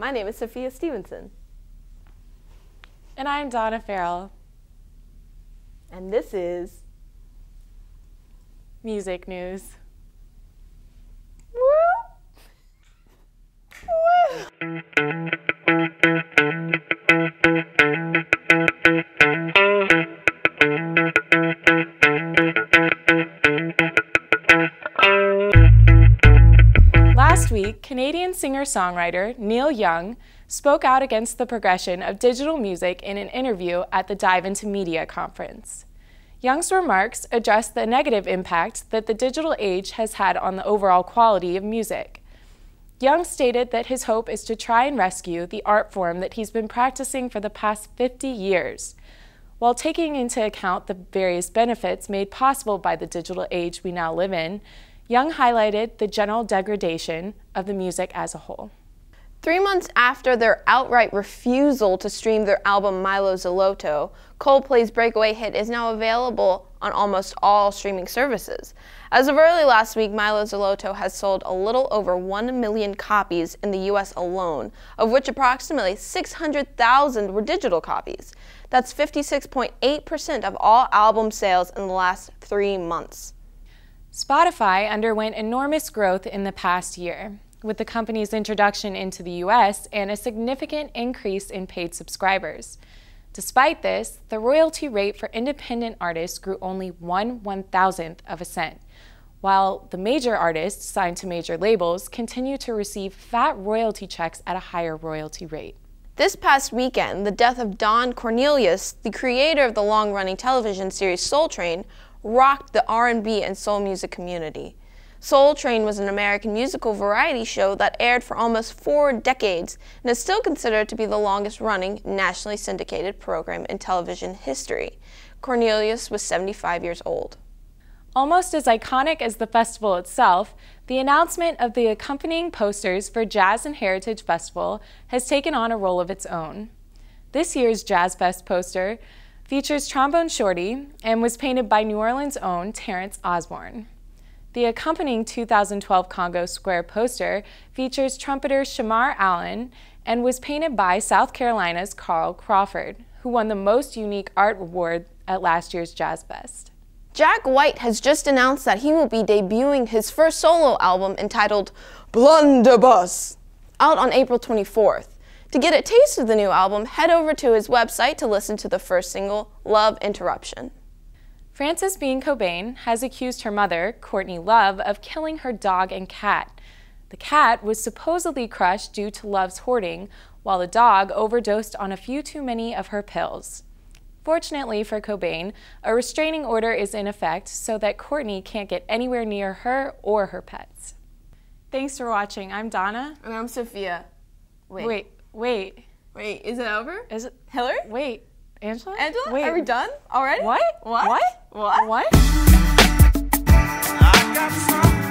My name is Sophia Stevenson. And I'm Donna Farrell. And this is Music News. Last week, Canadian singer-songwriter Neil Young spoke out against the progression of digital music in an interview at the Dive Into Media conference. Young's remarks addressed the negative impact that the digital age has had on the overall quality of music. Young stated that his hope is to try and rescue the art form that he's been practicing for the past 50 years, while taking into account the various benefits made possible by the digital age we now live in, Young highlighted the general degradation of the music as a whole. Three months after their outright refusal to stream their album Milo Zoloto, Coldplay's breakaway hit is now available on almost all streaming services. As of early last week, Milo Zeloto has sold a little over 1 million copies in the US alone, of which approximately 600,000 were digital copies. That's 56.8% of all album sales in the last three months. Spotify underwent enormous growth in the past year, with the company's introduction into the US and a significant increase in paid subscribers. Despite this, the royalty rate for independent artists grew only one one thousandth of a cent, while the major artists signed to major labels continue to receive fat royalty checks at a higher royalty rate. This past weekend, the death of Don Cornelius, the creator of the long running television series Soul Train, rocked the R&B and soul music community. Soul Train was an American musical variety show that aired for almost four decades and is still considered to be the longest running nationally syndicated program in television history. Cornelius was 75 years old. Almost as iconic as the festival itself, the announcement of the accompanying posters for Jazz and Heritage Festival has taken on a role of its own. This year's Jazz Fest poster features Trombone Shorty and was painted by New Orleans' own Terrence Osborne. The accompanying 2012 Congo Square poster features trumpeter Shamar Allen and was painted by South Carolina's Carl Crawford, who won the Most Unique Art Award at last year's Jazz Fest. Jack White has just announced that he will be debuting his first solo album entitled Blunderbuss, out on April 24th. To get a taste of the new album, head over to his website to listen to the first single, Love Interruption. Frances Bean Cobain has accused her mother, Courtney Love, of killing her dog and cat. The cat was supposedly crushed due to Love's hoarding, while the dog overdosed on a few too many of her pills. Fortunately for Cobain, a restraining order is in effect so that Courtney can't get anywhere near her or her pets. Thanks for watching. I'm Donna. And I'm Sophia. Wait. Wait. Wait. Wait, is it over? Is it Hillary? Wait, Angela. Angela, Wait. are we done already? What? What? What? What? what?